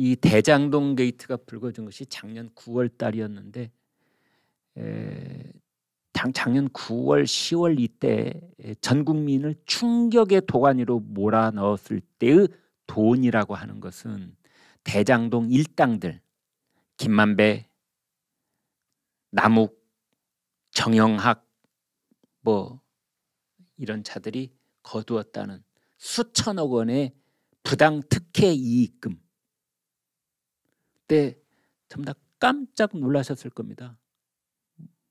이 대장동 게이트가 불거진 것이 작년 9월 달이었는데 에, 당, 작년 9월 10월 이때 전 국민을 충격의 도가니로 몰아넣었을 때의 돈이라고 하는 것은 대장동 일당들 김만배, 남욱, 정영학 뭐 이런 차들이 거두었다는 수천억 원의 부당 특혜 이익금 그때 전부 다 깜짝 놀라셨을 겁니다.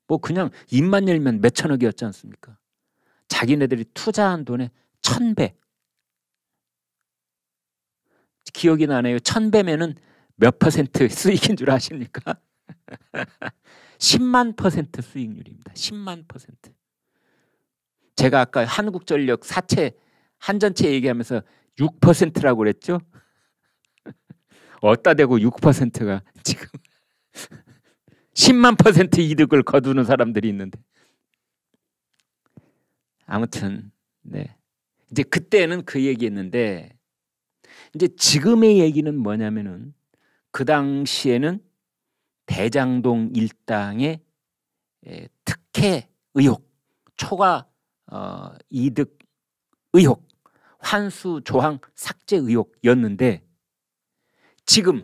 뭐 그냥 입만 열면 몇천억이었지 않습니까? 자기네들이 투자한 돈의 천배. 기억이 나네요. 천배면은 몇 퍼센트 수익인 줄 아십니까? 10만 퍼센트 수익률입니다. 10만 퍼센트. 제가 아까 한국전력 사채 한전채 얘기하면서 6%라고 그랬죠? 어따 대고 6%가 지금 10만 퍼센트 이득을 거두는 사람들이 있는데 아무튼 네 이제 그때는 그 얘기했는데 이제 지금의 얘기는 뭐냐면은 그 당시에는 대장동 일당의 예, 특혜 의혹, 초과 어, 이득 의혹, 환수 조항 삭제 의혹이었는데 지금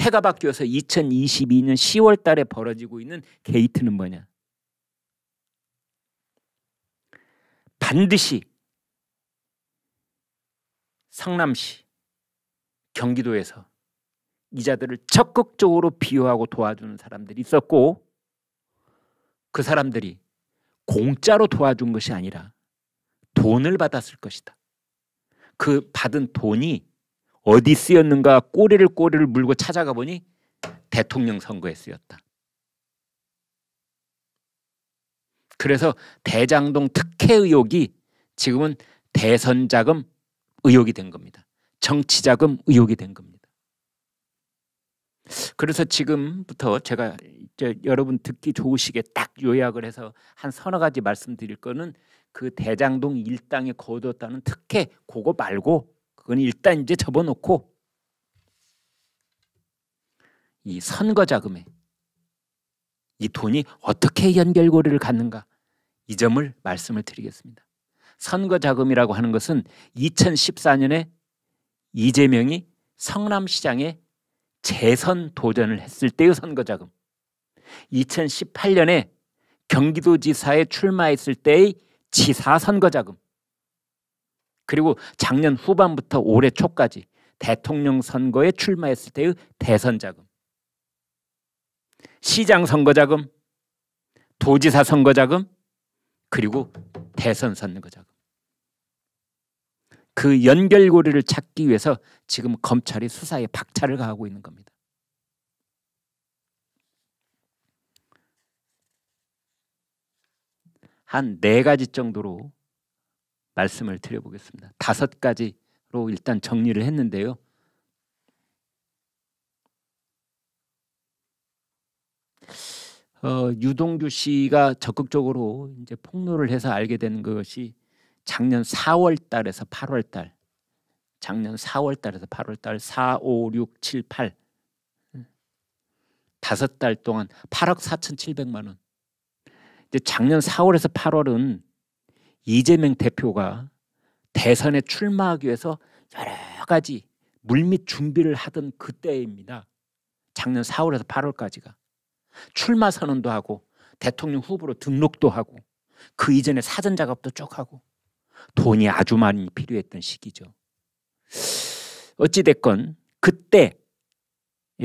해가 바뀌어서 2022년 10월 달에 벌어지고 있는 게이트는 뭐냐? 반드시 성남시 경기도에서 이자들을 적극적으로 비호하고 도와주는 사람들이 있었고 그 사람들이 공짜로 도와준 것이 아니라 돈을 받았을 것이다. 그 받은 돈이 어디 쓰였는가 꼬리를 꼬리를 물고 찾아가 보니 대통령 선거에 쓰였다. 그래서 대장동 특혜 의혹이 지금은 대선 자금 의혹이 된 겁니다. 정치 자금 의혹이 된 겁니다. 그래서 지금부터 제가 여러분 듣기 좋으시게 딱 요약을 해서 한 서너 가지 말씀드릴 거는 그 대장동 일당에 거두었다는 특혜 그거 말고 그건 일단 이제 접어놓고 이 선거 자금에 이 돈이 어떻게 연결고리를 갖는가 이 점을 말씀을 드리겠습니다. 선거 자금이라고 하는 것은 2014년에 이재명이 성남시장에 재선 도전을 했을 때의 선거 자금 2018년에 경기도지사에 출마했을 때의 지사 선거 자금 그리고 작년 후반부터 올해 초까지 대통령 선거에 출마했을 때의 대선 자금, 시장 선거 자금, 도지사 선거 자금, 그리고 대선 선거 자금. 그 연결고리를 찾기 위해서 지금 검찰이 수사에 박차를 가하고 있는 겁니다. 한 네 가지 정도로 말씀을 드려보겠습니다. 다섯 가지로 일단 정리를 했는데요. 어, 유동규 씨가 적극적으로 이제 폭로를 해서 알게 된 것이 작년 4월 달에서 8월 달 작년 4월 달에서 8월 달 4, 5, 6, 7, 8 다섯 달 동안 8억 4천7백만 원. 이제 작년 4월에서 8월은 이재명 대표가 대선에 출마하기 위해서 여러 가지 물밑 준비를 하던 그때입니다. 작년 4월에서 8월까지가 출마 선언도 하고 대통령 후보로 등록도 하고 그 이전에 사전 작업도 쭉 하고 돈이 아주 많이 필요했던 시기죠. 어찌 됐건 그때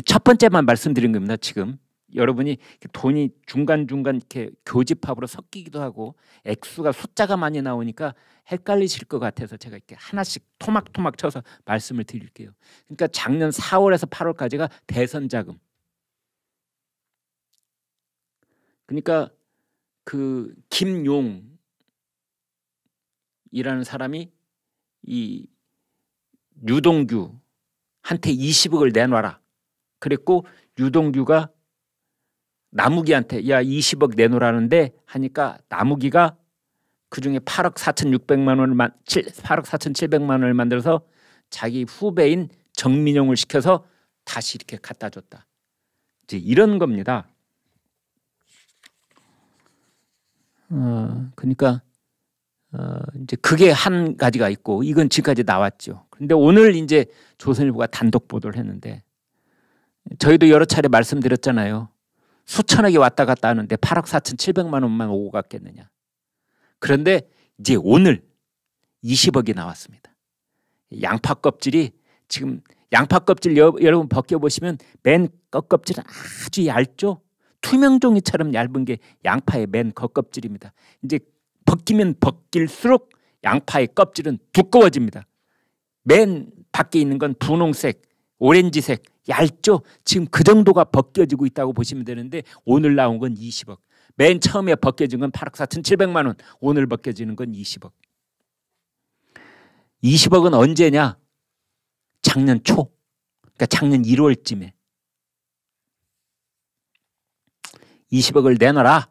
첫 번째만 말씀드린 겁니다. 지금 여러분이 돈이 중간중간 이렇게 교집합으로 섞이기도 하고 액수가 숫자가 많이 나오니까 헷갈리실 것 같아서 제가 이렇게 하나씩 토막토막 쳐서 말씀을 드릴게요. 그러니까 작년 4월에서 8월까지가 대선 자금. 그러니까 그 김용이라는 사람이 이 유동규한테 20억을 내놔라. 그랬고 유동규가 나무기한테 야 20억 내놓으라는데 하니까 나무기가 그중에 8억 4,600만 원만 7, 8억 4,700만 원을 만들어서 자기 후배인 정민용을 시켜서 다시 이렇게 갖다 줬다. 이제 이런 겁니다. 어, 그러니까 어, 이제 그게 한 가지가 있고 이건 지금까지 나왔죠. 그런데 오늘 이제 조선일보가 단독 보도를 했는데 저희도 여러 차례 말씀드렸잖아요. 수천억이 왔다 갔다 하는데 8억 4천 7백만 원만 오고 갔겠느냐. 그런데 이제 오늘 20억이 나왔습니다. 양파 껍질이 지금 양파 껍질 여, 여 러분 벗겨보시면 맨 껍껍질은 아주 얇죠. 투명종이처럼 얇은 게 양파의 맨 겉껍질입니다. 이제 벗기면 벗길수록 양파의 껍질은 두꺼워집니다. 맨 밖에 있는 건 분홍색, 오렌지색 얇죠? 지금 그 정도가 벗겨지고 있다고 보시면 되는데 오늘 나온 건 20억. 맨 처음에 벗겨진 건 8억 4천 7백만 원. 오늘 벗겨지는 건 20억. 20억은 언제냐? 작년 초. 그러니까 작년 1월쯤에. 20억을 내놔라.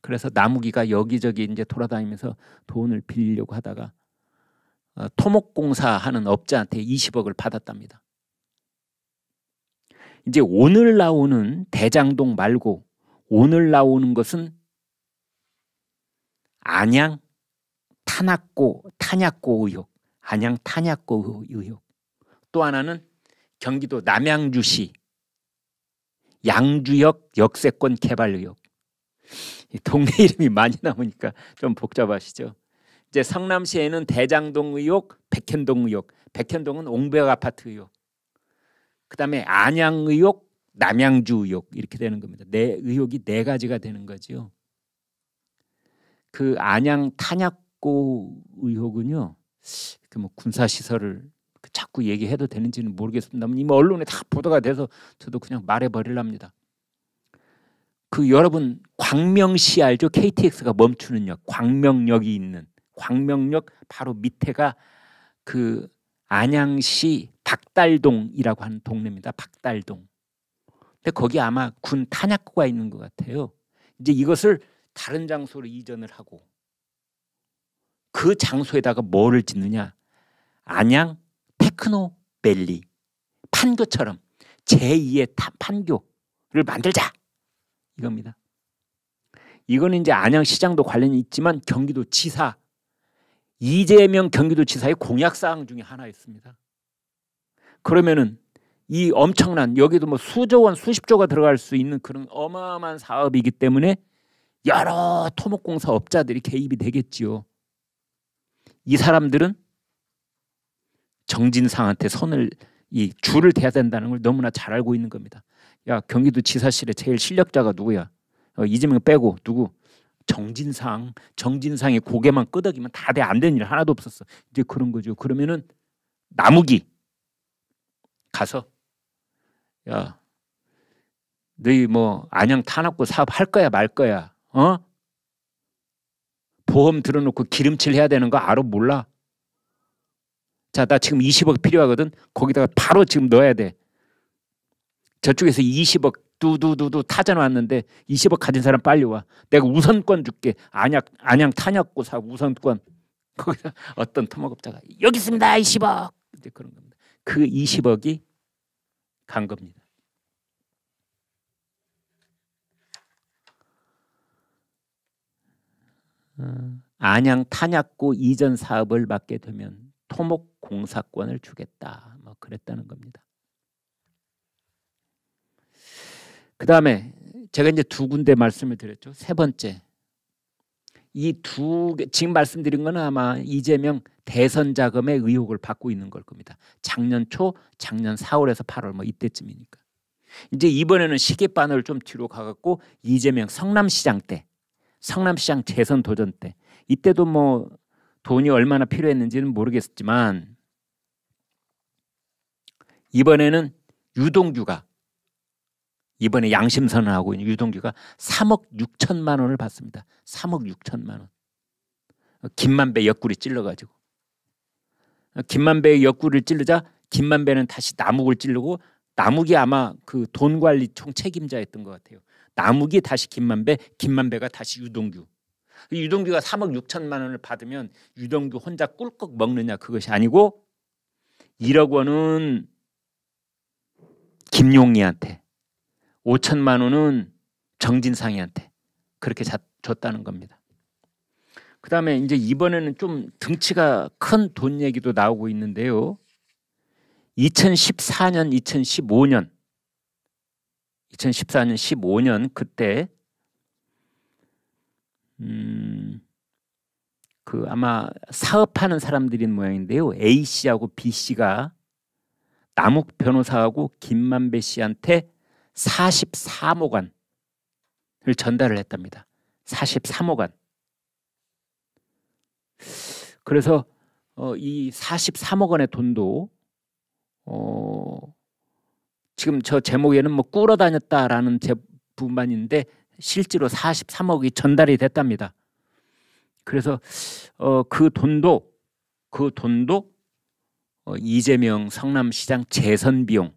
그래서 나무기가 여기저기 이제 돌아다니면서 돈을 빌리려고 하다가 어, 토목공사 하는 업자한테 20억을 받았답니다. 이제 오늘 나오는 대장동 말고 오늘 나오는 것은 안양 탄약고 탄약고 의혹, 안양 탄약고 의혹. 또 하나는 경기도 남양주시 양주역 역세권 개발 의혹. 동네 이름이 많이 나오니까 좀 복잡하시죠. 이제 성남시에는 대장동 의혹, 백현동 의혹, 백현동은 옹벽 아파트 의혹, 그다음에 안양 의혹, 남양주 의혹 이렇게 되는 겁니다. 네 의혹이 네 가지가 되는 거죠. 그 안양 탄약고 의혹은요. 그 뭐 군사 시설을 그 자꾸 얘기해도 되는지는 모르겠습니다 이미 언론에 다 보도가 돼서 저도 그냥 말해 버리랍니다. 그 여러분 광명시 알죠? KTX가 멈추는 역, 광명역이 있는 광명역 바로 밑에가 그 안양시 박달동이라고 하는 동네입니다. 박달동. 근데 거기 아마 군 탄약고가 있는 것 같아요. 이제 이것을 다른 장소로 이전을 하고 그 장소에다가 뭐를 짓느냐? 안양 테크노 밸리 판교처럼 제2의 판교를 만들자 이겁니다. 이건 이제 안양 시장도 관련이 있지만 경기도 지사 이재명 경기도 지사의 공약 사항 중에 하나였습니다. 그러면은 이 엄청난 여기도 뭐 수조 원 수십조가 들어갈 수 있는 그런 어마어마한 사업이기 때문에 여러 토목공사 업자들이 개입이 되겠지요. 이 사람들은 정진상한테 손을 이 줄을 대야 된다는 걸 너무나 잘 알고 있는 겁니다. 야 경기도 지사실에 제일 실력자가 누구야? 어, 이재명 빼고 누구? 정진상 정진상의 고개만 끄덕이면 다 돼 안 되는 일 하나도 없었어. 이제 그런 거죠. 그러면은 나무기 가서 야 너희 뭐 안양 탄압고 사업할 거야 말 거야 어 보험 들어놓고 기름칠 해야 되는 거 알아 몰라 자 나 지금 20억 필요하거든 거기다가 바로 지금 넣어야 돼 저쪽에서 20억 두두두두 타자 왔는데 20억 가진 사람 빨리 와. 내가 우선권 줄게. 안양 안양 탄압고사업 우선권. 거기서 어떤 토목업자가 여기 있습니다. 20억. 이제 그런 겁니다. 그 20억이 간 겁니다. 어, 안양 탄약고 이전 사업을 맡게 되면 토목 공사권을 주겠다. 뭐 그랬다는 겁니다. 그 다음에 제가 이제 두 군데 말씀을 드렸죠. 세 번째 이두 지금 말씀드린 건 아마 이재명 대선 자금의 의혹을 받고 있는 걸 겁니다. 작년 초, 작년 4월에서 8월 뭐 이때쯤이니까. 이제 이번에는 시계바늘 좀 뒤로 가갖고 이재명 성남시장 때, 성남시장 재선 도전 때 이때도 뭐 돈이 얼마나 필요했는지는 모르겠지만 이번에는 유동규가 이번에 양심 선언하고 있는 유동규가 3억 6천만 원을 받습니다. 3억 6천만 원. 김만배 옆구리 찔러가지고 김만배 옆구리를 찔르자 김만배는 다시 남욱을 찔르고 남욱이 아마 그 돈 관리 총 책임자였던 것 같아요. 남욱이 다시 김만배, 김만배가 다시 유동규. 유동규가 3억 6천만 원을 받으면 유동규 혼자 꿀꺽 먹느냐 그것이 아니고 1억 원은 김용희한테 5천만 원은 정진상이한테 그렇게 줬다는 겁니다. 그 다음에 이제 이번에는 좀 등치가 큰 돈 얘기도 나오고 있는데요. 2014년, 2015년, 2014년, 15년 그때 음, 그 아마 사업하는 사람들인 모양인데요. A 씨하고 B 씨가 남욱 변호사하고 김만배 씨한테 43억원을 전달을 했답니다. 43억원. 그래서 어, 이 43억 원의 돈도 어, 지금 저 제목에는 뭐 꾸러 다녔다라는 제 부분만인데 실제로 43억이 전달이 됐답니다. 그래서 어, 그 돈도 그 돈도 어, 이재명 성남시장 재선 비용,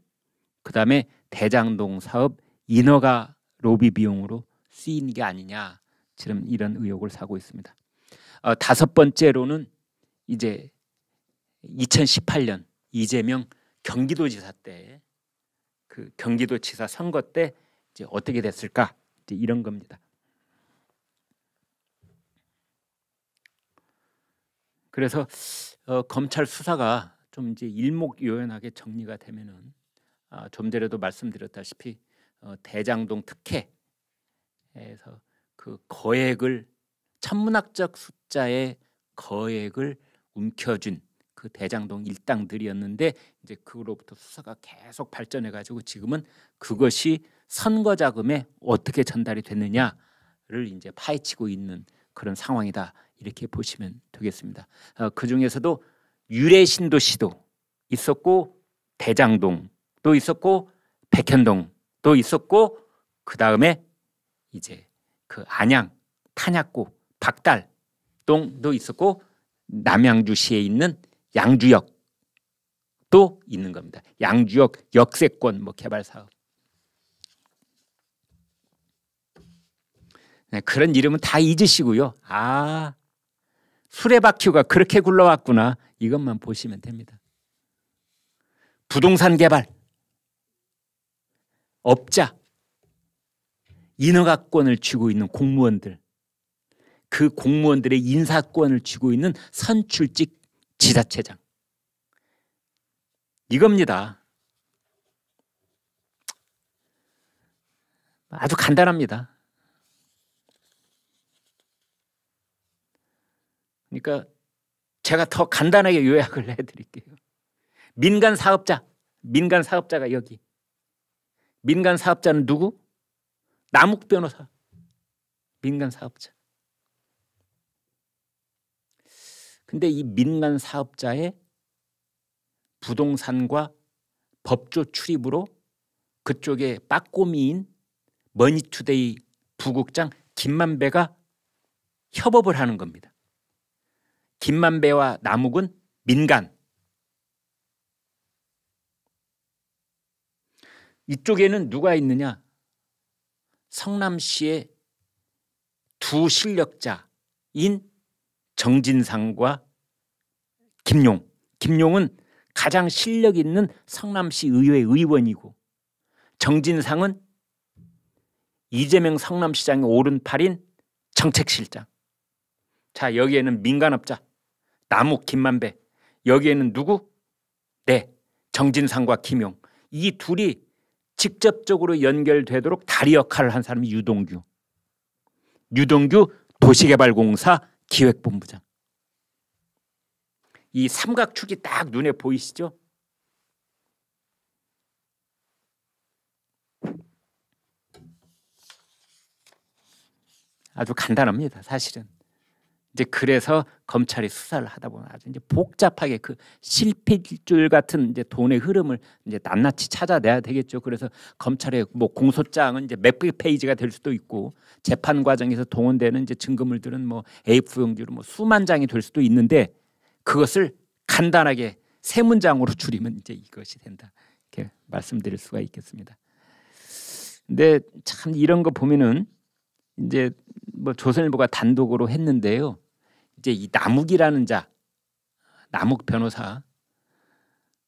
그 다음에 대장동 사업 인허가 로비 비용으로 쓰인 게 아니냐 지금 이런 의혹을 사고 있습니다. 어, 다섯 번째로는 이제 2018년 이재명 경기도지사 때 그 경기도지사 선거 때 이제 어떻게 됐을까 이제 이런 겁니다. 그래서 어, 검찰 수사가 좀 이제 일목요연하게 정리가 되면은 아, 좀 전에도 말씀드렸다시피 어, 대장동 특혜에서 그 거액을 천문학적 숫자의 거액을 움켜쥔 그 대장동 일당들이었는데 이제 그로부터 수사가 계속 발전해 가지고 지금은 그것이 선거 자금에 어떻게 전달이 됐느냐를 이제 파헤치고 있는 그런 상황이다 이렇게 보시면 되겠습니다. 어, 그 중에서도 유래 신도시도 있었고 대장동 또 있었고 백현동도 있었고 그 다음에 이제 그 안양 탄약고 박달 동도 있었고 남양주시에 있는 양주역도 있는 겁니다. 양주역 역세권 뭐 개발 사업. 네, 그런 이름은 다 잊으시고요. 아 수레바퀴가 그렇게 굴러왔구나 이것만 보시면 됩니다. 부동산 개발 업자, 인허가권을 쥐고 있는 공무원들, 그 공무원들의 인사권을 쥐고 있는 선출직 지자체장. 이겁니다. 아주 간단합니다. 그러니까 제가 더 간단하게 요약을 해드릴게요. 민간 사업자, 민간 사업자가 여기 민간 사업자는 누구? 남욱 변호사. 민간 사업자. 근데 이 민간 사업자의 부동산과 법조 출입으로 그쪽에 빠꼬미인 머니투데이 부국장 김만배가 협업을 하는 겁니다. 김만배와 남욱은 민간, 이쪽에는 누가 있느냐? 성남시의 두 실력자인 정진상과 김용. 김용은 가장 실력 있는 성남시 의회 의원이고 정진상은 이재명 성남시장의 오른팔인 정책실장. 자 여기에는 민간업자 나무 김만배 여기에는 누구? 네 정진상과 김용 이 둘이 직접적으로 연결되도록 다리 역할을 한 사람이 유동규. 유동규 도시개발공사 기획본부장. 이 삼각축이 딱 눈에 보이시죠? 아주 간단합니다. 사실은. 이제 그래서 검찰이 수사를 하다 보면 아주 이제 복잡하게 그 실핏줄 같은 이제 돈의 흐름을 이제 낱낱이 찾아내야 되겠죠. 그래서 검찰의 뭐 공소장은 이제 몇 페이지가 될 수도 있고 재판 과정에서 동원되는 이제 증거물들은 뭐 A4용지로 뭐 수만 장이 될 수도 있는데 그것을 간단하게 세 문장으로 줄이면 이제 이것이 된다. 이렇게 말씀드릴 수가 있겠습니다. 근데 참 이런 거 보면은 이제 뭐 조선일보가 단독으로 했는데요. 이제 이 남욱이라는 자 남욱 변호사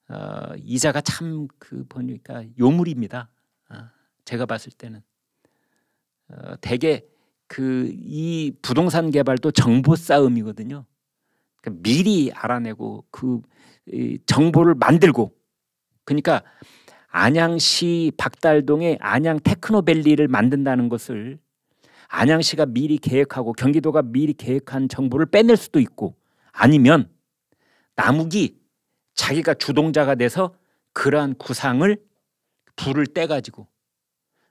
어, 이자가 참그 보니까 요물입니다. 어, 제가 봤을 때는 어, 대개 그이 부동산 개발도 정보 싸움이거든요. 그러니까 미리 알아내고 그 이, 정보를 만들고 그러니까 안양시 박달동에 안양 테크노밸리를 만든다는 것을 안양시가 미리 계획하고 경기도가 미리 계획한 정보를 빼낼 수도 있고 아니면 나무기 자기가 주동자가 돼서 그러한 구상을 불을 떼가지고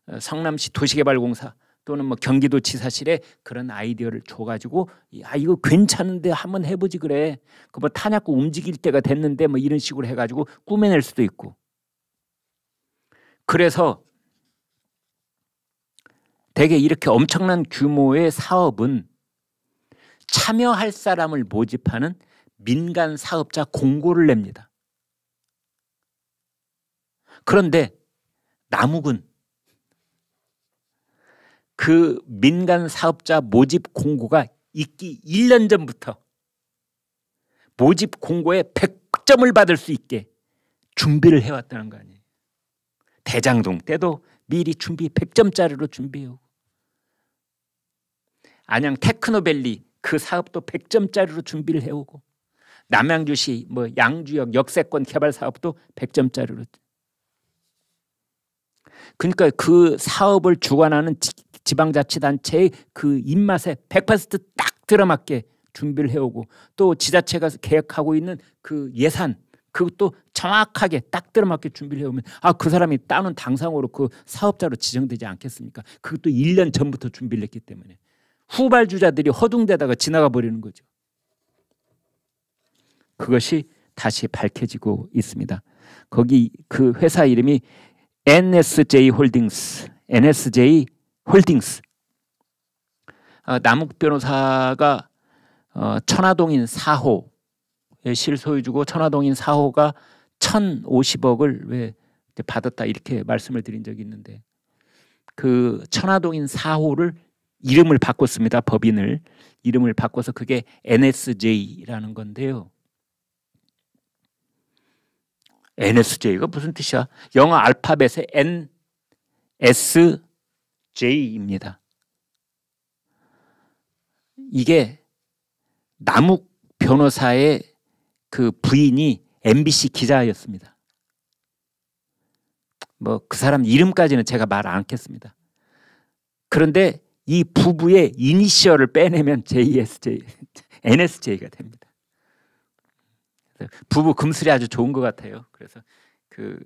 어, 성남시 도시개발공사 또는 뭐 경기도 지사실에 그런 아이디어를 줘가지고 아 이거 괜찮은데 한번 해보지 그래 그 뭐 탄약고 움직일 때가 됐는데 뭐 이런 식으로 해가지고 꾸며낼 수도 있고 그래서 대개 이렇게 엄청난 규모의 사업은 참여할 사람을 모집하는 민간 사업자 공고를 냅니다. 그런데 남욱은 그 민간 사업자 모집 공고가 있기 1년 전부터 모집 공고에 100점을 받을 수 있게 준비를 해왔다는 거 아니에요. 대장동 때도 미리 준비 100점짜리로 준비해오고 안양 테크노밸리 그 사업도 100점짜리로 준비를 해오고 남양주시 뭐 양주역 역세권 개발 사업도 100점짜리로 그러니까 그 사업을 주관하는 지, 지방자치단체의 그 입맛에 100%딱 들어맞게 준비를 해오고 또 지자체가 계획하고 있는 그 예산 그것도 정확하게 딱 들어맞게 준비를 해오면 아 그 사람이 따는 당상으로 그 사업자로 지정되지 않겠습니까? 그것도 1년 전부터 준비를 했기 때문에 후발주자들이 허둥대다가 지나가 버리는 거죠. 그것이 다시 밝혀지고 있습니다. 거기 그 회사 이름이 NSJ 홀딩스, NSJ 홀딩스. 아, 남욱 변호사가 어, 천화동인 4호 실소유주고 천화동인 4호가 1,050억을 왜 받았다 이렇게 말씀을 드린 적이 있는데 그 천화동인 4호를 이름을 바꿨습니다. 법인을 이름을 바꿔서 그게 NSJ라는 건데요. NSJ가 무슨 뜻이야? 영어 알파벳의 N S J입니다. 이게 남욱 변호사의 그 부인이 MBC 기자였습니다. 뭐 그 사람 이름까지는 제가 말 안 했습니다. 그런데 이 부부의 이니셜을 빼내면 JSJ, NSJ가 됩니다. 부부 금슬이 아주 좋은 것 같아요. 그래서 그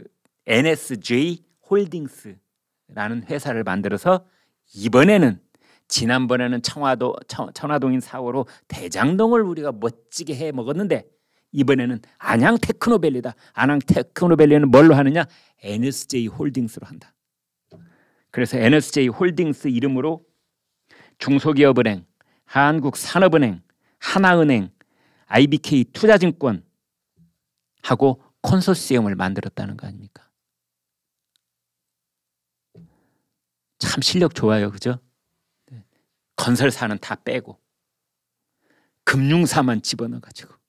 NSJ 홀딩스라는 회사를 만들어서 이번에는 지난번에는 청와도 청화동인 사고로 대장동을 우리가 멋지게 해 먹었는데 이번에는 안양 테크노밸리다. 안양 테크노밸리는 뭘로 하느냐? NSJ 홀딩스로 한다. 그래서 NSJ 홀딩스 이름으로 중소기업은행, 한국산업은행, 하나은행, IBK 투자증권 하고 컨소시엄을 만들었다는 거 아닙니까? 참 실력 좋아요. 그죠? 네. 건설사는 다 빼고 금융사만 집어넣어 가지고